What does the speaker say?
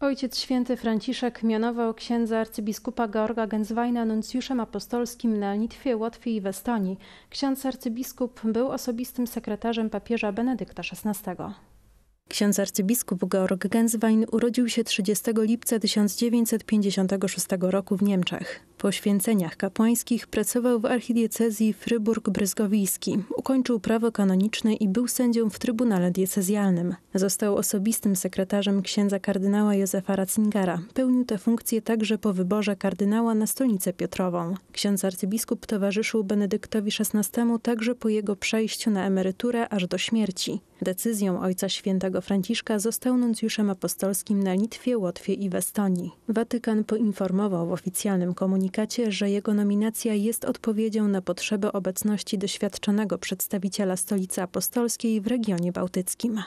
Ojciec święty Franciszek mianował księdza arcybiskupa Georga Gensweina nuncjuszem apostolskim na Litwie, Łotwie i w Estonii. Ksiądz arcybiskup był osobistym sekretarzem papieża Benedykta XVI. Ksiądz arcybiskup Georg Genswein urodził się 30 lipca 1956 roku w Niemczech. Po święceniach kapłańskich pracował w archidiecezji Fryburg-Bryzgowijski, ukończył prawo kanoniczne i był sędzią w Trybunale Diecezjalnym. Został osobistym sekretarzem księdza kardynała Józefa Ratzingera. Pełnił tę funkcję także po wyborze kardynała na stolicę Piotrową. Ksiądz arcybiskup towarzyszył Benedyktowi XVI także po jego przejściu na emeryturę aż do śmierci. Decyzją Ojca Świętego Franciszka został nuncjuszem apostolskim na Litwie, Łotwie i w Estonii. Watykan poinformował w oficjalnym komunikacie, że jego nominacja jest odpowiedzią na potrzebę obecności doświadczonego przedstawiciela Stolicy Apostolskiej w regionie bałtyckim.